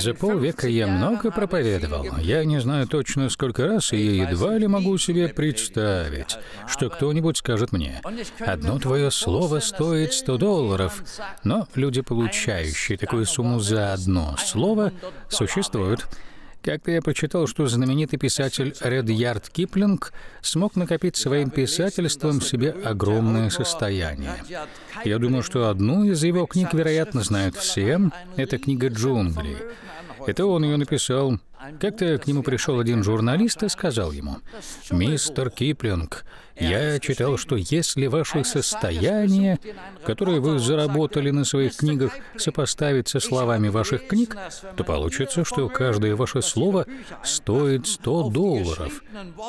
За полвека я много проповедовал. Я не знаю точно, сколько раз, и я едва ли могу себе представить, что кто-нибудь скажет мне, «Одно твое слово стоит 100 долларов». Но люди, получающие такую сумму за одно слово, существуют. Как-то я прочитал, что знаменитый писатель Редьярд Киплинг смог накопить своим писательством себе огромное состояние. Я думаю, что одну из его книг, вероятно, знают все. Это книга «Джунгли». Это он ее написал. Как-то к нему пришел один журналист и сказал ему, «Мистер Киплинг, я читал, что если ваше состояние, которое вы заработали на своих книгах, сопоставится словами ваших книг, то получится, что каждое ваше слово стоит 100 долларов.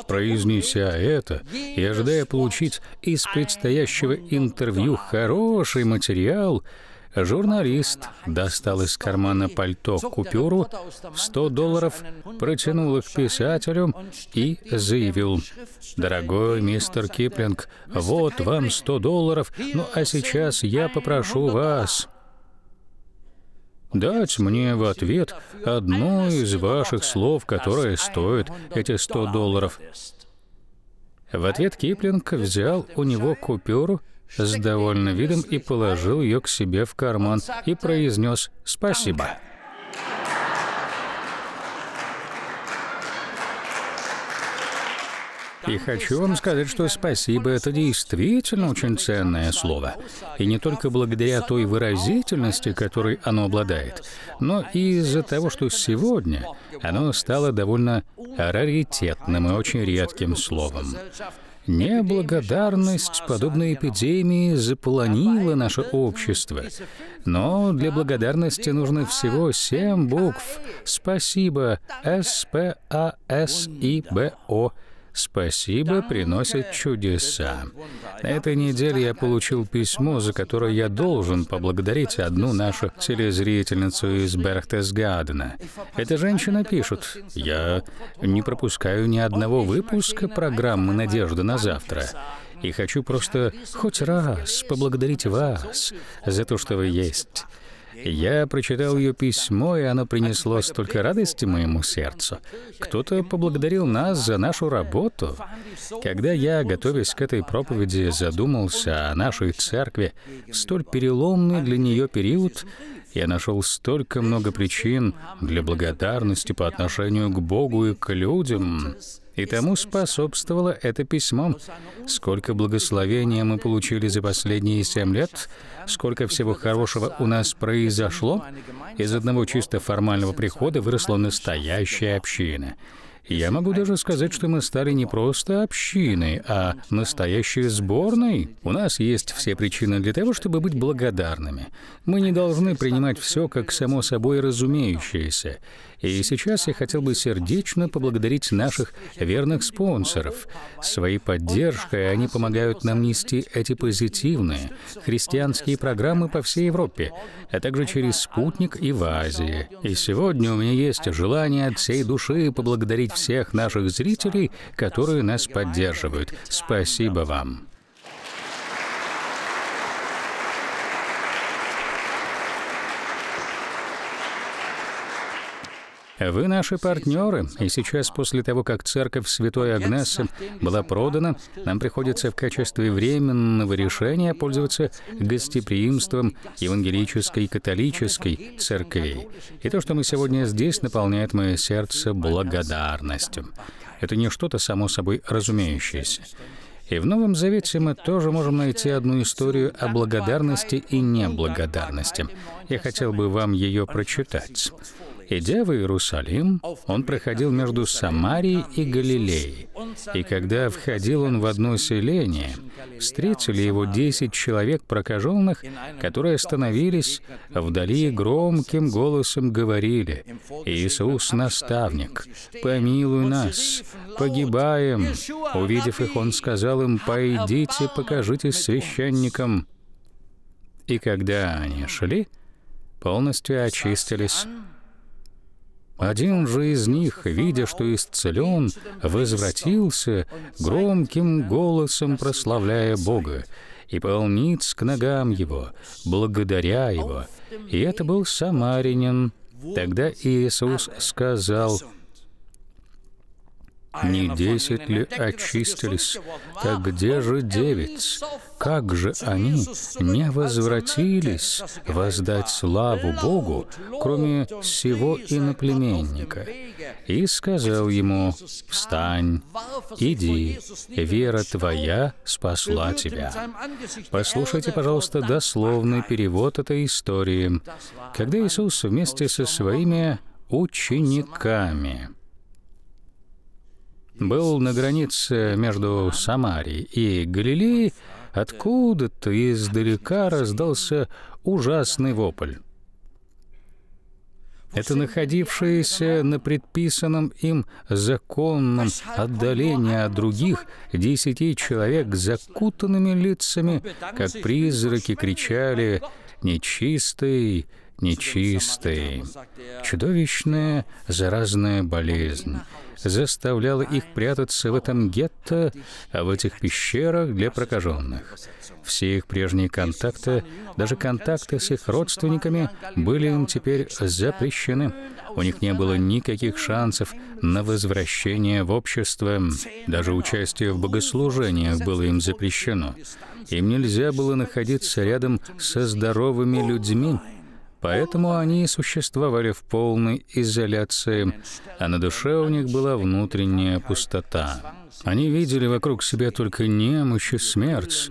Произнеся это и ожидая получить из предстоящего интервью хороший материал, Журналист достал из кармана пальто купюру в 100 долларов, протянул их писателю и заявил, «Дорогой мистер Киплинг, вот вам 100 долларов, ну а сейчас я попрошу вас дать мне в ответ одно из ваших слов, которое стоит эти 100 долларов». В ответ Киплинг взял у него купюру с довольным видом и положил ее к себе в карман и произнес «Спасибо». И хочу вам сказать, что спасибо – это действительно очень ценное слово. И не только благодаря той выразительности, которой оно обладает, но и из-за того, что сегодня оно стало довольно раритетным и очень редким словом. Неблагодарность, подобной эпидемии, заполонила наше общество. Но для благодарности нужно всего семь букв. Спасибо. С-П-А-С-И-Б-О. -С -И -Б -О. Спасибо приносит чудеса. На этой неделе я получил письмо, за которое я должен поблагодарить одну нашу телезрительницу из Берхтесгадена. Эта женщина пишет, «Я не пропускаю ни одного выпуска программы «Надежда на завтра». И хочу просто хоть раз поблагодарить вас за то, что вы есть. Я прочитал ее письмо, и оно принесло столько радости моему сердцу. Кто-то поблагодарил нас за нашу работу. Когда я, готовясь к этой проповеди, задумался о нашей церкви столь переломный для нее период, я нашел столько много причин для благодарности по отношению к Богу и к людям. И тому способствовало это письмо. Сколько благословения мы получили за последние семь лет — сколько всего хорошего у нас произошло, из одного чисто формального прихода выросла настоящая община. Я могу даже сказать, что мы стали не просто общиной, а настоящей сборной. У нас есть все причины для того, чтобы быть благодарными. Мы не должны принимать все как само собой разумеющееся. И сейчас я хотел бы сердечно поблагодарить наших верных спонсоров. Своей поддержкой они помогают нам нести эти позитивные христианские программы по всей Европе, а также через «Спутник» и в Азии. И сегодня у меня есть желание от всей души поблагодарить всех наших зрителей, которые нас поддерживают. Спасибо вам. Вы наши партнеры, и сейчас, после того, как церковь Святой Агнессы была продана, нам приходится в качестве временного решения пользоваться гостеприимством евангелической и католической церквей. И то, что мы сегодня здесь, наполняет мое сердце благодарностью. Это не что-то само собой разумеющееся. И в Новом Завете мы тоже можем найти одну историю о благодарности и неблагодарности. Я хотел бы вам ее прочитать. Идя в Иерусалим, он проходил между Самарией и Галилеей. И когда входил он в одно селение, встретили его десять человек прокаженных, которые остановились вдали громким голосом говорили, «Иисус — наставник, помилуй нас, погибаем». Увидев их, он сказал им, «Пойдите, покажитесь священникам». И когда они шли, полностью очистились один же из них, видя, что исцелен, возвратился громким голосом, прославляя Бога, и полниц к ногам его, благодаря его. И это был самарянин. Тогда Иисус сказал, не десять ли очистились? Так где же девять? Как же они не возвратились воздать славу Богу, кроме всего иноплеменника? И сказал ему, «Встань, иди, вера твоя спасла тебя». Послушайте, пожалуйста, дословный перевод этой истории. Когда Иисус вместе со своими учениками был на границе между Самарией и Галилеей, откуда-то издалека раздался ужасный вопль. Это находившиеся на предписанном им законном отдалении от других десяти человек закутанными лицами, как призраки, кричали «Нечистый! Нечистый!» Чудовищная заразная болезнь заставляла их прятаться в этом гетто, а в этих пещерах для прокаженных. Все их прежние контакты, даже контакты с их родственниками, были им теперь запрещены. У них не было никаких шансов на возвращение в общество. Даже участие в богослужениях было им запрещено. Им нельзя было находиться рядом со здоровыми людьми, Поэтому они существовали в полной изоляции, а на душе у них была внутренняя пустота. Они видели вокруг себя только немощь и смерть,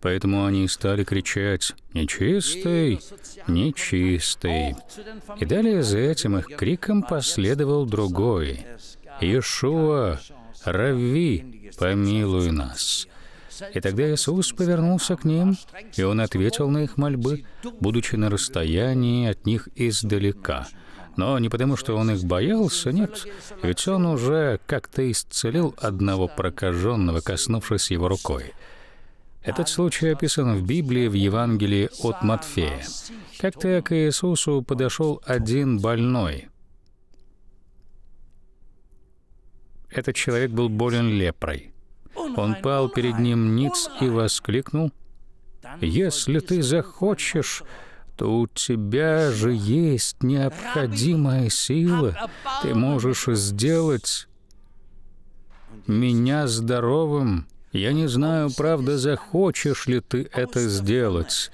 поэтому они стали кричать «Нечистый! Нечистый!». И далее за этим их криком последовал другой «Иешуа! Рави! Помилуй нас!». И тогда Иисус повернулся к ним, и Он ответил на их мольбы, будучи на расстоянии от них издалека. Но не потому, что он их боялся, нет, ведь он уже как-то исцелил одного прокаженного, коснувшись его рукой. Этот случай описан в Библии в Евангелии от Матфея. Как-то к Иисусу подошел один больной. Этот человек был болен лепрой. Он пал перед ним ниц и воскликнул, «Если ты захочешь, то у тебя же есть необходимая сила. Ты можешь сделать меня здоровым». Я не знаю, правда, захочешь ли ты это сделать.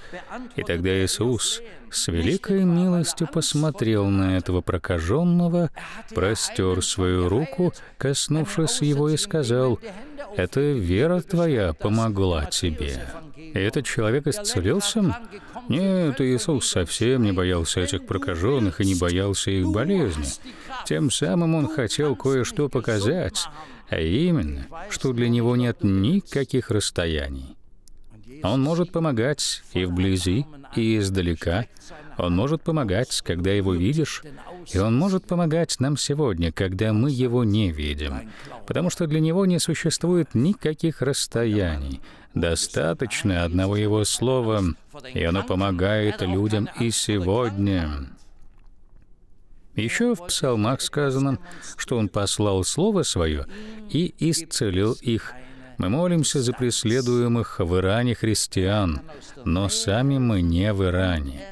И тогда Иисус с великой милостью посмотрел на этого прокаженного, простер свою руку, коснувшись его, и сказал, «Это вера твоя помогла тебе». И этот человек исцелился? Нет, Иисус совсем не боялся этих прокаженных и не боялся их болезни. Тем самым он хотел кое-что показать. А именно, что для него нет никаких расстояний. Он может помогать и вблизи, и издалека. Он может помогать, когда его видишь, и он может помогать нам сегодня, когда мы его не видим, потому что для него не существует никаких расстояний. Достаточно одного его слова, и оно помогает людям и сегодня. Еще в псалмах сказано, что Он послал Слово Свое и исцелил их. Мы молимся за преследуемых в Иране христиан, но сами мы не в Иране.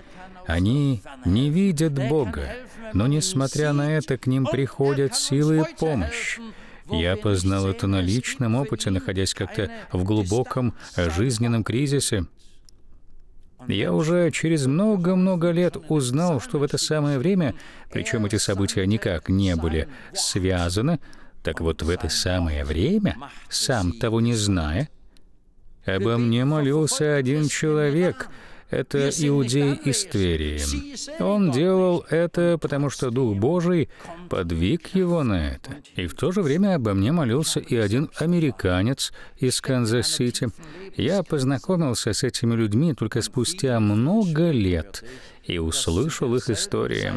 Они не видят Бога, но несмотря на это к ним приходят силы и помощь. Я познал это на личном опыте, находясь как-то в глубоком жизненном кризисе. Я уже через много-много лет узнал, что в это самое время, причем эти события никак не были связаны, так вот в это самое время, сам того не зная, обо мне молился один человек — это иудей из Тверии. Он делал это, потому что Дух Божий подвиг его на это. И в то же время обо мне молился и один американец из Канзас-Сити. Я познакомился с этими людьми только спустя много лет и услышал их истории.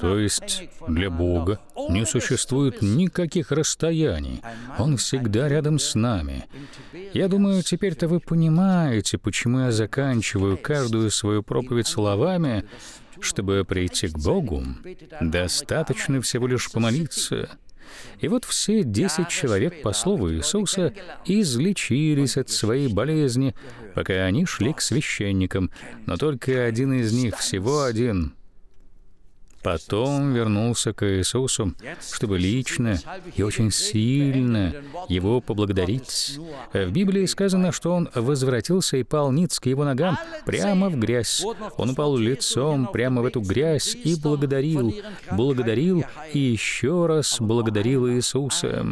То есть для Бога не существует никаких расстояний. Он всегда рядом с нами. Я думаю, теперь-то вы понимаете, почему я заканчиваю каждую свою проповедь словами, чтобы прийти к Богу, достаточно всего лишь помолиться. И вот все десять человек, по слову Иисуса, излечились от своей болезни, пока они шли к священникам, но только один из них, всего один, Потом вернулся к Иисусу, чтобы лично и очень сильно Его поблагодарить. В Библии сказано, что он возвратился и пал ниц к его ногам, прямо в грязь. Он упал лицом прямо в эту грязь и благодарил, благодарил и еще раз благодарил Иисуса.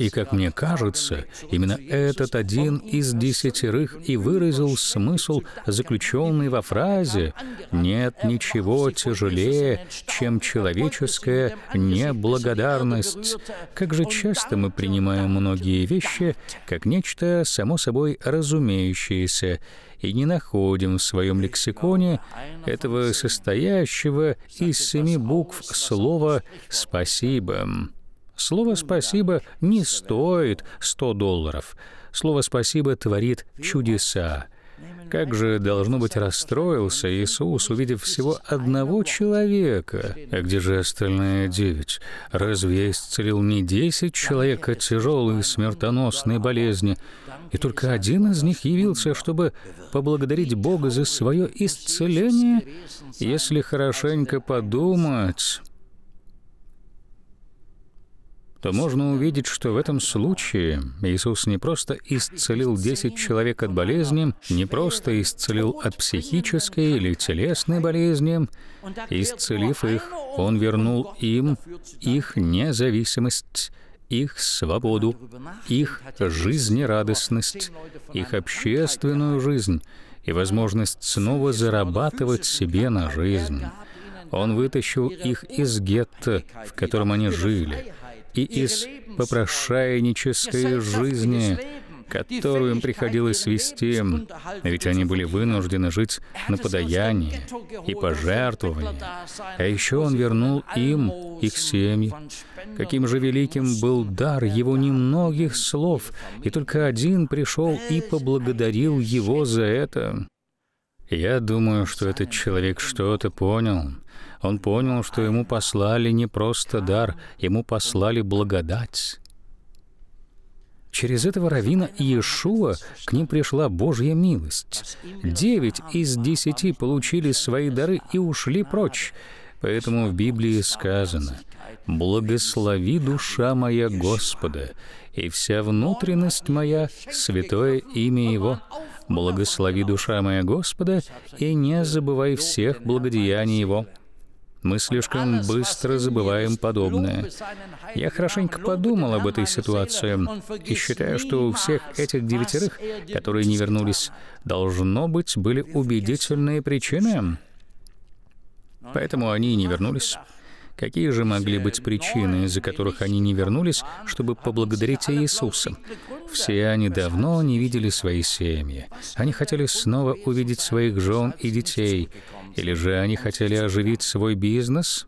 И, как мне кажется, именно этот один из десятерых и выразил смысл, заключенный во фразе «Нет ничего тяжелее, чем человеческая неблагодарность». Как же часто мы принимаем многие вещи как нечто само собой разумеющееся, и не находим в своем лексиконе этого состоящего из семи букв слова «спасибо». Слово «спасибо» не стоит 100 долларов. Слово «спасибо» творит чудеса. Как же, должно быть, расстроился Иисус, увидев всего одного человека. А где же остальные девять? Разве я исцелил не десять человек от тяжелой смертоносной болезни? И только один из них явился, чтобы поблагодарить Бога за свое исцеление? Если хорошенько подумать, то можно увидеть, что в этом случае Иисус не просто исцелил 10 человек от болезни, не просто исцелил от психической или телесной болезни, исцелив их, Он вернул им их независимость, их свободу, их жизнерадостность, их общественную жизнь и возможность снова зарабатывать себе на жизнь. Он вытащил их из гетто, в котором они жили, и из попрошайнической жизни, которую им приходилось вести, ведь они были вынуждены жить на подаянии и пожертвовании. А еще он вернул им их семьи. Каким же великим был дар его немногих слов, и только один пришел и поблагодарил его за это. Я думаю, что этот человек что-то понял, он понял, что ему послали не просто дар, ему послали благодать. Через этого равина Иешуа к ним пришла Божья милость. Девять из десяти получили свои дары и ушли прочь. Поэтому в Библии сказано «Благослови душа моя Господа, и вся внутренность моя — святое имя Его. Благослови душа моя Господа, и не забывай всех благодеяний Его». Мы слишком быстро забываем подобное. Я хорошенько подумал об этой ситуации и считаю, что у всех этих девятерых, которые не вернулись, должно быть, были убедительные причины. Ну, Поэтому они и не ну, вернулись. Какие же могли быть причины, из-за которых они не вернулись, чтобы поблагодарить Иисуса? Все они давно не видели свои семьи. Они хотели снова увидеть своих жен и детей. Или же они хотели оживить свой бизнес?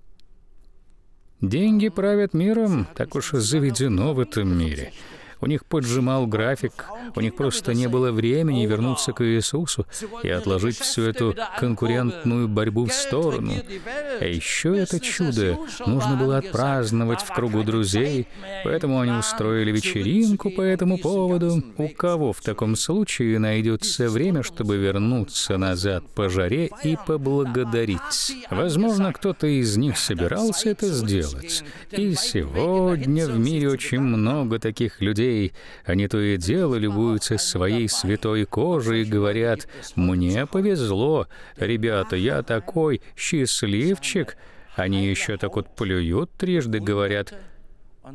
Деньги правят миром, так уж заведено в этом мире — у них поджимал график, у них просто не было времени вернуться к Иисусу и отложить всю эту конкурентную борьбу в сторону. А еще это чудо нужно было отпраздновать в кругу друзей, поэтому они устроили вечеринку по этому поводу. У кого в таком случае найдется время, чтобы вернуться назад по жаре и поблагодарить? Возможно, кто-то из них собирался это сделать. И сегодня в мире очень много таких людей, людей. Они то и дело любуются своей святой кожей и говорят, «Мне повезло, ребята, я такой счастливчик». Они а еще так вот плюют трижды, говорят,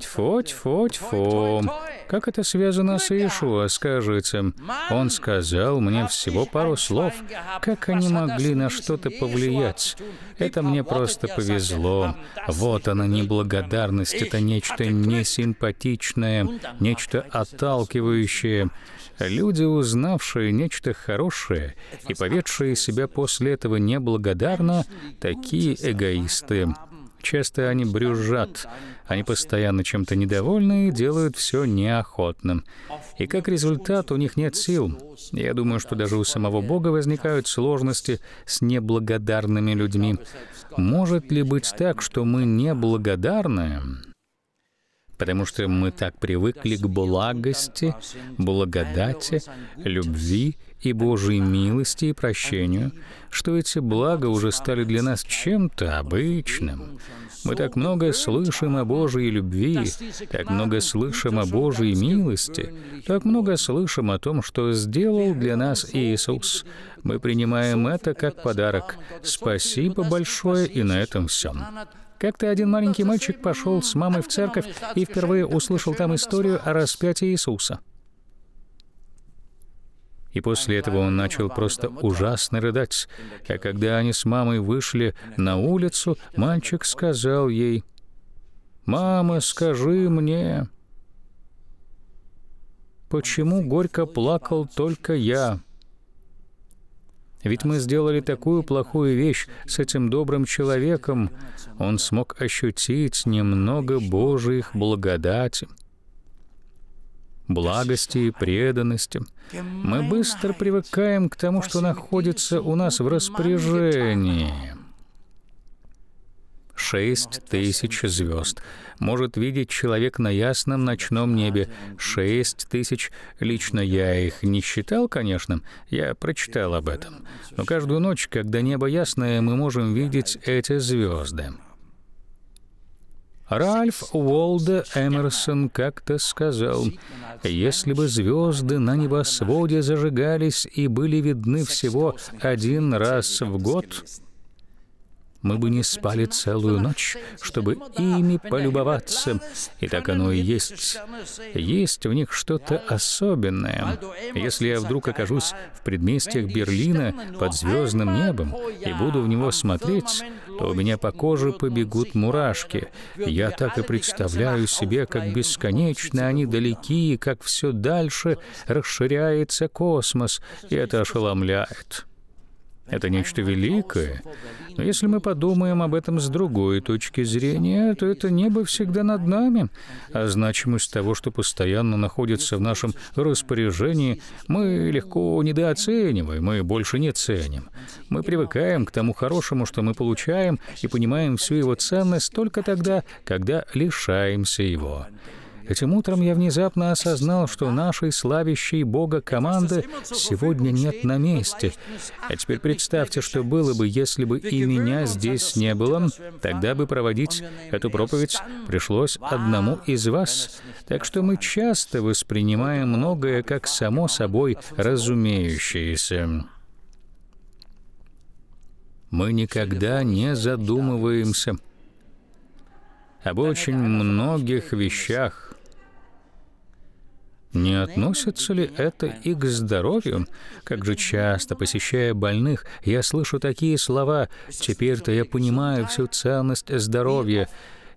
Тьфу, тьфу, тьфу. Как это связано с Иешуа, скажите? Он сказал мне всего пару слов. Как они могли на что-то повлиять? Это мне просто повезло. Вот она, неблагодарность. Это нечто а несимпатичное, нечто отталкивающее. Люди, узнавшие нечто хорошее и поведшие себя после этого неблагодарно, такие эгоисты часто они брюзжат. Они постоянно чем-то недовольны и делают все неохотно. И как результат у них нет сил. Я думаю, что даже у самого Бога возникают сложности с неблагодарными людьми. Может ли быть так, что мы неблагодарны? потому что мы так привыкли к благости, благодати, любви и Божьей милости и прощению, что эти блага уже стали для нас чем-то обычным. Мы так много слышим о Божьей любви, так много слышим о Божьей милости, так много слышим о том, что сделал для нас Иисус. Мы принимаем это как подарок. Спасибо большое, и на этом все. Как-то один маленький мальчик пошел с мамой в церковь и впервые услышал там историю о распятии Иисуса. И после этого он начал просто ужасно рыдать. А когда они с мамой вышли на улицу, мальчик сказал ей, «Мама, скажи мне, почему горько плакал только я?» Ведь мы сделали такую плохую вещь с этим добрым человеком. Он смог ощутить немного Божьих благодати благости и преданности. Мы быстро привыкаем к тому, что находится у нас в распоряжении. Шесть тысяч звезд. Может видеть человек на ясном ночном небе. Шесть тысяч. Лично я их не считал, конечно. Я прочитал об этом. Но каждую ночь, когда небо ясное, мы можем видеть эти звезды. Ральф Уолда Эмерсон как-то сказал, «Если бы звезды на небосводе зажигались и были видны всего один раз в год, мы бы не спали целую ночь, чтобы ими полюбоваться. И так оно и есть. Есть в них что-то особенное. Если я вдруг окажусь в предместьях Берлина под звездным небом и буду в него смотреть, то у меня по коже побегут мурашки. Я так и представляю себе, как бесконечно они далеки, как все дальше расширяется космос, и это ошеломляет. Это нечто великое. Но если мы подумаем об этом с другой точки зрения, то это небо всегда над нами, а значимость того, что постоянно находится в нашем распоряжении, мы легко недооцениваем мы больше не ценим. Мы привыкаем к тому хорошему, что мы получаем, и понимаем всю его ценность только тогда, когда лишаемся его. Этим утром я внезапно осознал, что нашей славящей Бога команды сегодня нет на месте. А теперь представьте, что было бы, если бы и меня здесь не было, тогда бы проводить эту проповедь пришлось одному из вас. Так что мы часто воспринимаем многое как само собой разумеющееся. Мы никогда не задумываемся об очень многих вещах, не относится ли это и к здоровью? Как же часто, посещая больных, я слышу такие слова «Теперь-то я понимаю всю ценность здоровья».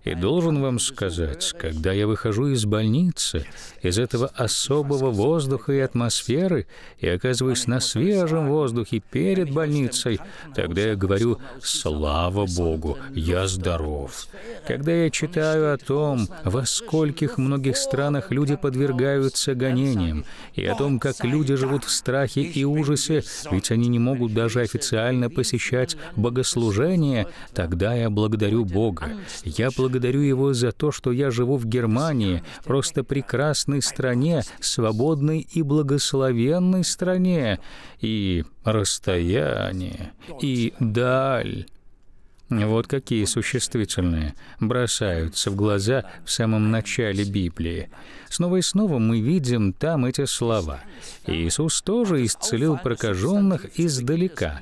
И должен вам сказать, когда я выхожу из больницы, из этого особого воздуха и атмосферы, и оказываюсь на свежем воздухе перед больницей, тогда я говорю «Слава Богу, я здоров». Когда я читаю о том, во скольких многих странах люди подвергаются гонениям, и о том, как люди живут в страхе и ужасе, ведь они не могут даже официально посещать богослужения, тогда я благодарю Бога. Я благодарю благодарю его за то, что я живу в Германии, просто прекрасной стране, свободной и благословенной стране, и расстояние, и даль, вот какие существительные бросаются в глаза в самом начале Библии. Снова и снова мы видим там эти слова. Иисус тоже исцелил прокаженных издалека.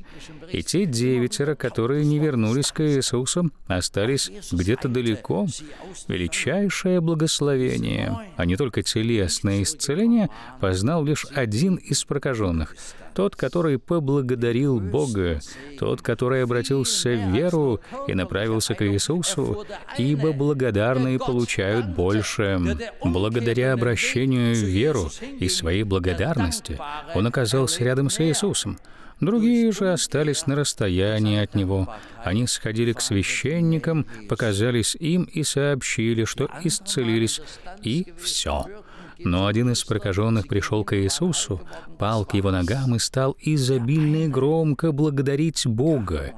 И те девятеро, которые не вернулись к Иисусу, остались где-то далеко. Величайшее благословение. А не только телесное исцеление познал лишь один из прокаженных — тот, который поблагодарил Бога, тот, который обратился в веру и направился к Иисусу, ибо благодарные получают больше. Благодаря обращению в веру и своей благодарности он оказался рядом с Иисусом. Другие же остались на расстоянии от него. Они сходили к священникам, показались им и сообщили, что исцелились, и все. Но один из прокаженных пришел к Иисусу, пал к его ногам и стал изобильно и громко благодарить Бога.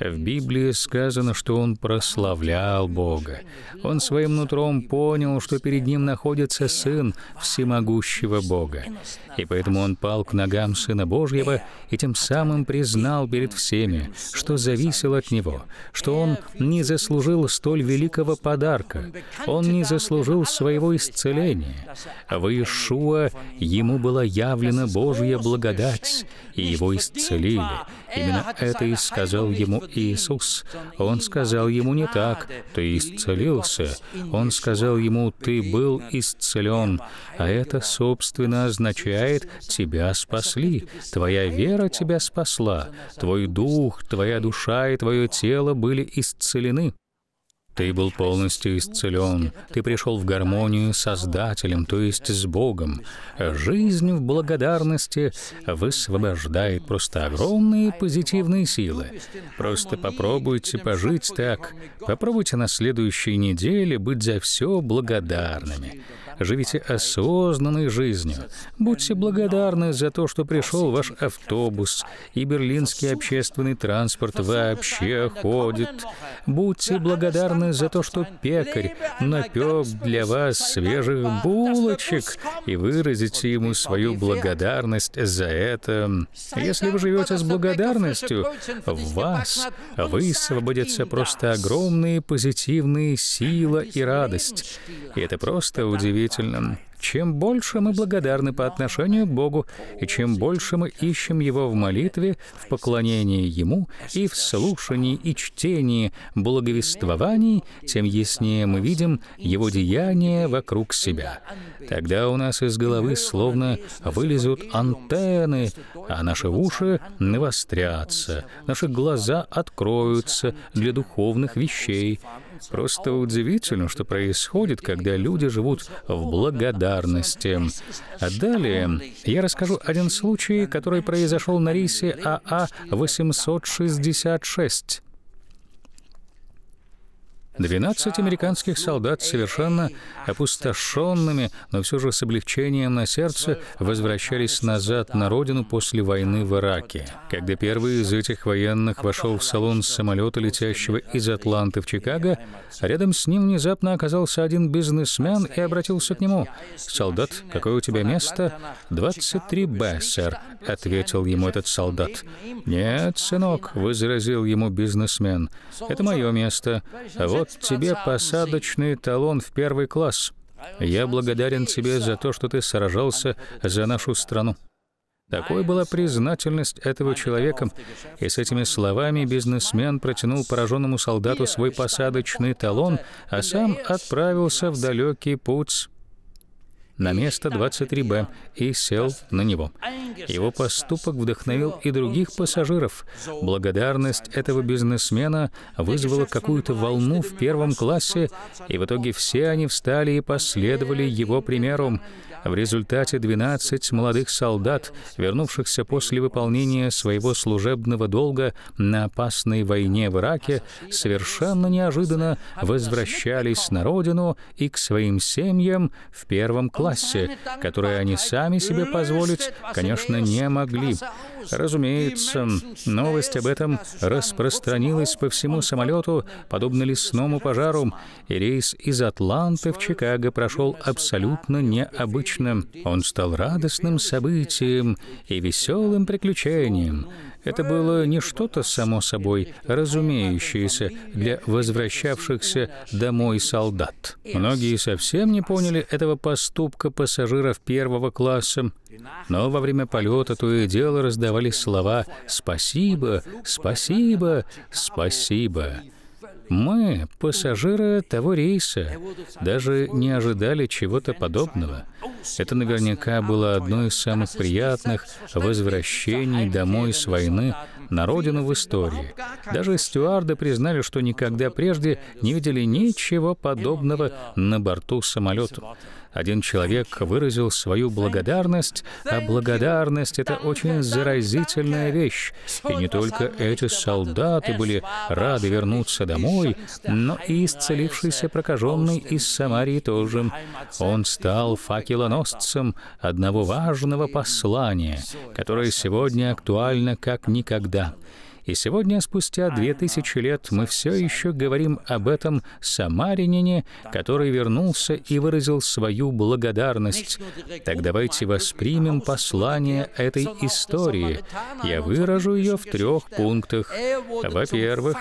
В Библии сказано, что он прославлял Бога. Он своим нутром понял, что перед ним находится Сын всемогущего Бога. И поэтому он пал к ногам Сына Божьего и тем самым признал перед всеми, что зависело от него, что он не заслужил столь великого подарка, он не заслужил своего исцеления. В Иешуа ему была явлена Божья благодать, и его исцелили. Именно это и сказал ему Иисус. Он сказал ему не так, ты исцелился. Он сказал ему, ты был исцелен. А это, собственно, означает, тебя спасли. Твоя вера тебя спасла. Твой дух, твоя душа и твое тело были исцелены. Ты был полностью исцелен. Ты пришел в гармонию с Создателем, то есть с Богом. Жизнь в благодарности высвобождает просто огромные позитивные силы. Просто попробуйте пожить так. Попробуйте на следующей неделе быть за все благодарными. Живите осознанной жизнью. Будьте благодарны за то, что пришел ваш автобус, и берлинский общественный транспорт вообще ходит. Будьте благодарны за то, что пекарь напек для вас свежих булочек, и выразите ему свою благодарность за это. Если вы живете с благодарностью, в вас высвободятся просто огромные позитивные сила и радость. И это просто удивительно удивительным. Чем больше мы благодарны по отношению к Богу, и чем больше мы ищем Его в молитве, в поклонении Ему, и в слушании, и чтении, благовествований, тем яснее мы видим Его деяния вокруг себя. Тогда у нас из головы словно вылезут антенны, а наши уши навострятся, наши глаза откроются для духовных вещей, Просто удивительно, что происходит, когда люди живут в благодарности. А далее я расскажу один случай, который произошел на рейсе АА-866. 12 американских солдат совершенно опустошенными, но все же с облегчением на сердце возвращались назад на родину после войны в Ираке. Когда первый из этих военных вошел в салон самолета, летящего из Атланты в Чикаго, рядом с ним внезапно оказался один бизнесмен и обратился к нему. «Солдат, какое у тебя место?» «23Б, сэр», — ответил ему этот солдат. «Нет, сынок», — возразил ему бизнесмен, — «это мое место. Вот дает тебе посадочный талон в первый класс. Я благодарен тебе за то, что ты сражался за нашу страну». Такой была признательность этого человека, и с этими словами бизнесмен протянул пораженному солдату свой посадочный талон, а сам отправился в далекий путь на место 23Б и сел на него. Его поступок вдохновил и других пассажиров. Благодарность этого бизнесмена вызвала какую-то волну в первом классе, и в итоге все они встали и последовали его примеру. В результате 12 молодых солдат, вернувшихся после выполнения своего служебного долга на опасной войне в Ираке, совершенно неожиданно возвращались на родину и к своим семьям в первом классе, которые они сами себе позволить, конечно, не могли. Разумеется, новость об этом распространилась по всему самолету, подобно лесному пожару, и рейс из Атланты в Чикаго прошел абсолютно необычно необычным, он стал радостным событием и веселым приключением. Это было не что-то само собой разумеющееся для возвращавшихся домой солдат. Многие совсем не поняли этого поступка пассажиров первого класса, но во время полета то и дело раздавались слова «спасибо», «спасибо», «спасибо». Мы, пассажиры того рейса, даже не ожидали чего-то подобного. Это наверняка было одно из самых приятных возвращений домой с войны на родину в истории. Даже стюарды признали, что никогда прежде не видели ничего подобного на борту самолета. Один человек выразил свою благодарность, а благодарность — это очень заразительная вещь. И не только эти солдаты были рады вернуться домой, но и исцелившийся прокаженный из Самарии тоже. Он стал факелоносцем одного важного послания, которое сегодня актуально как никогда — и сегодня, спустя две тысячи лет, мы все еще говорим об этом самаринине, который вернулся и выразил свою благодарность. Так давайте воспримем послание этой истории. Я выражу ее в трех пунктах. Во-первых,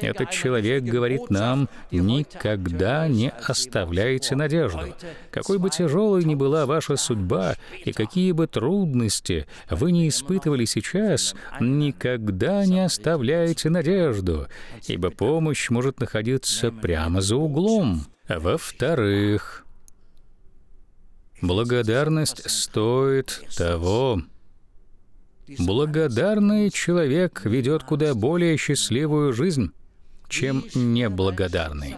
этот человек говорит нам, никогда не оставляйте надежду. Какой бы тяжелой ни была ваша судьба и какие бы трудности вы не испытывали сейчас, никогда не оставляйте оставляйте надежду, ибо помощь может находиться прямо за углом. Во-вторых, благодарность стоит того. Благодарный человек ведет куда более счастливую жизнь, чем неблагодарный.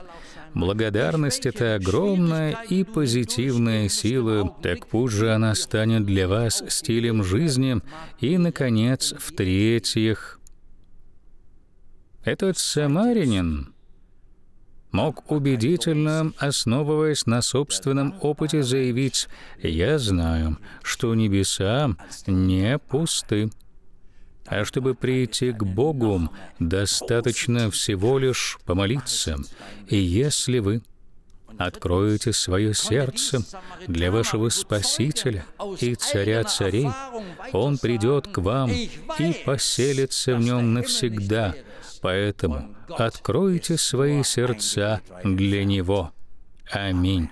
Благодарность — это огромная и позитивная сила, так пусть же она станет для вас стилем жизни. И, наконец, в-третьих, этот самарянин мог убедительно, основываясь на собственном опыте, заявить «Я знаю, что небеса не пусты». А чтобы прийти к Богу, достаточно всего лишь помолиться. И если вы откроете свое сердце для вашего Спасителя и Царя Царей, Он придет к вам и поселится в нем навсегда. Поэтому откройте свои сердца для Него. Аминь.